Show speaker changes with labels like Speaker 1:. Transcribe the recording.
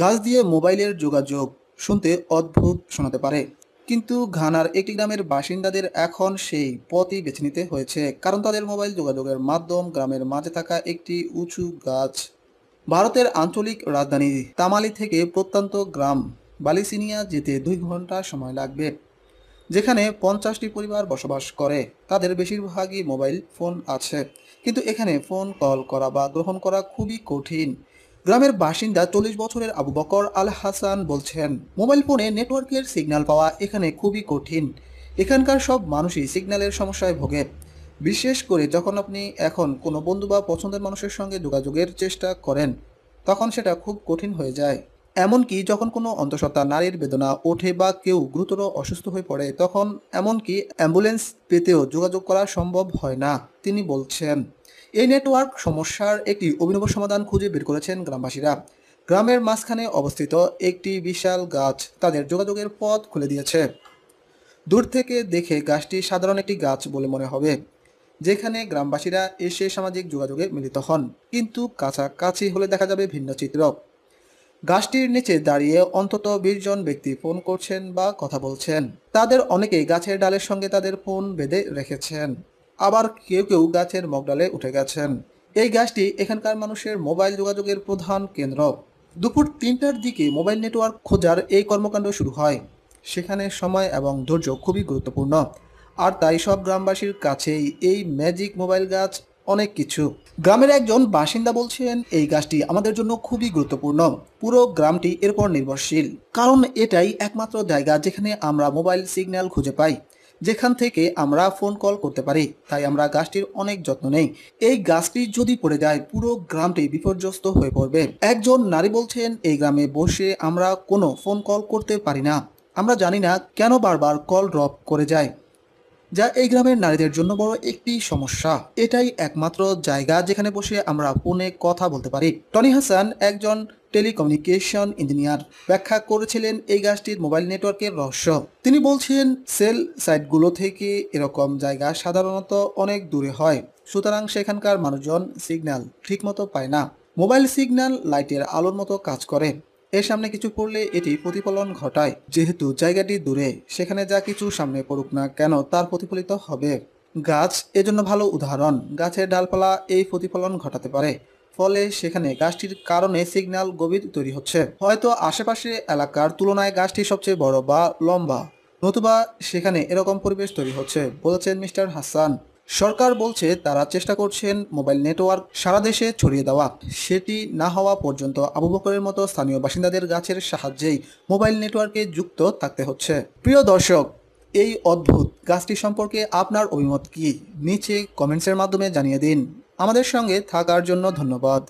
Speaker 1: গাছ দিয়ে মোবাইলের যোগাযোগ শুনতে অদ্ভুত শোনাতে পারে কিন্তু ঘানার একটি গ্রামের বাসিন্দাদের এখন সেই পথই বেছে নিতে হয়েছে কারণ তাদের মোবাইল যোগাযোগের মাধ্যম গ্রামের মাঝে থাকা একটি উঁচু গাছ ভারতের আঞ্চলিক রাজধানী তামালি থেকে প্রত্যন্ত গ্রাম বালিসিনিয়া যেতে দুই ঘন্টা সময় লাগবে যেখানে পঞ্চাশটি পরিবার বসবাস করে তাদের বেশিরভাগই মোবাইল ফোন আছে কিন্তু এখানে ফোন কল করা বা গ্রহণ করা খুবই কঠিন গ্রামের বাসিন্দা চল্লিশ বছরের আবু বকর আল হাসান বলছেন মোবাইল ফোনে নেটওয়ার্কের সিগন্যাল পাওয়া এখানে খুবই কঠিন এখানকার সব মানুষই সিগন্যালের সমস্যায় ভোগে বিশেষ করে যখন আপনি এখন কোনো বন্ধু বা পছন্দের মানুষের সঙ্গে যোগাযোগের চেষ্টা করেন তখন সেটা খুব কঠিন হয়ে যায় এমনকি যখন কোনো অন্তঃসত্ত্বা নারীর বেদনা ওঠে বা কেউ গুরুতর অসুস্থ হয়ে পড়ে তখন এমনকি অ্যাম্বুলেন্স পেতেও যোগাযোগ করা সম্ভব হয় না তিনি বলছেন এই নেটওয়ার্ক সমস্যার একটি অভিনব সমাধান খুঁজে বের করেছেন গ্রামবাসীরা গ্রামের মাঝখানে অবস্থিত একটি বিশাল গাছ তাদের যোগাযোগের পথ খুলে দিয়েছে দূর থেকে দেখে গাছটি সাধারণ একটি গাছ বলে মনে হবে যেখানে গ্রামবাসীরা এসে সামাজিক যোগাযোগে মিলিত হন কিন্তু কাছাকাছি হলে দেখা যাবে ভিন্ন চিত্র গাছটির নিচে দাঁড়িয়ে অন্তত বিশ জন ব্যক্তি ফোন করছেন বা কথা বলছেন তাদের অনেকেই গাছের ডালের সঙ্গে তাদের ফোন বেঁধে রেখেছেন আবার কেউ কেউ গাছের মগডালে উঠে গেছেন এই গাছটি এখানকার মানুষের মোবাইল যোগাযোগের প্রধান কেন্দ্র দুপুর তিনটার দিকে মোবাইল নেটওয়ার্ক খোঁজার এই কর্মকাণ্ড শুরু হয় সেখানে সময় এবং ধৈর্য খুবই গুরুত্বপূর্ণ আর তাই সব গ্রামবাসীর কাছেই এই ম্যাজিক মোবাইল গাছ অনেক কিছু গ্রামের একজন বাসিন্দা বলছেন এই গাছটি আমাদের জন্য খুবই গুরুত্বপূর্ণ পুরো গ্রামটি এর উপর নির্ভরশীল কারণ এটাই একমাত্র জায়গা যেখানে আমরা মোবাইল সিগন্যাল খুঁজে পাই যেখান থেকে আমরা ফোন কল করতে পারি তাই আমরা গাছটির অনেক যত্ন নেই এই গাছটি যদি পড়ে যায় পুরো গ্রামটি বিপর্যস্ত হয়ে পড়বে একজন নারী বলছেন এই গ্রামে বসে আমরা কোনো ফোন কল করতে পারি না আমরা জানি না কেন বারবার কল ড্রপ করে যায় যা এই গ্রামের নারীদের জন্য বড় একটি সমস্যা এটাই একমাত্র জায়গা যেখানে বসে আমরা ফোনে কথা বলতে পারি টনি হাসান একজন টেলিকমিউনিকেশন ইঞ্জিনিয়ার ব্যাখ্যা করেছিলেন এই গাছটির মোবাইল নেটওয়ার্কের রহস্য তিনি বলছেন সেল সাইটগুলো থেকে এরকম জায়গা সাধারণত অনেক দূরে হয় সুতরাং সেখানকার মানুষজন সিগন্যাল ঠিকমতো পায় না মোবাইল সিগন্যাল লাইটের আলোর মতো কাজ করে এর সামনে কিছু পড়লে এটি প্রতিফলন ঘটায় যেহেতু জায়গাটি দূরে সেখানে যা কিছু সামনে পড়ুক না কেন তার প্রতিফলিত হবে গাছ এজন্য ভালো উদাহরণ গাছের ডালপালা এই প্রতিফলন ঘটাতে পারে ফলে সেখানে গাছটির কারণে সিগন্যাল গভীর তৈরি হচ্ছে হয়তো আশেপাশে এলাকার তুলনায় গাছটি সবচেয়ে বড় বা লম্বা নতুবা সেখানে এরকম পরিবেশ তৈরি হচ্ছে বলেছেন মিস্টার হাসান সরকার বলছে তারা চেষ্টা করছেন মোবাইল নেটওয়ার্ক সারা দেশে ছড়িয়ে দেওয়া সেটি না হওয়া পর্যন্ত আবু বকরের মতো স্থানীয় বাসিন্দাদের গাছের সাহায্যেই মোবাইল নেটওয়ার্কে যুক্ত থাকতে হচ্ছে প্রিয় দর্শক এই অদ্ভুত গাছটি সম্পর্কে আপনার অভিমত কি নিচে কমেন্টসের মাধ্যমে জানিয়ে দিন আমাদের সঙ্গে থাকার জন্য ধন্যবাদ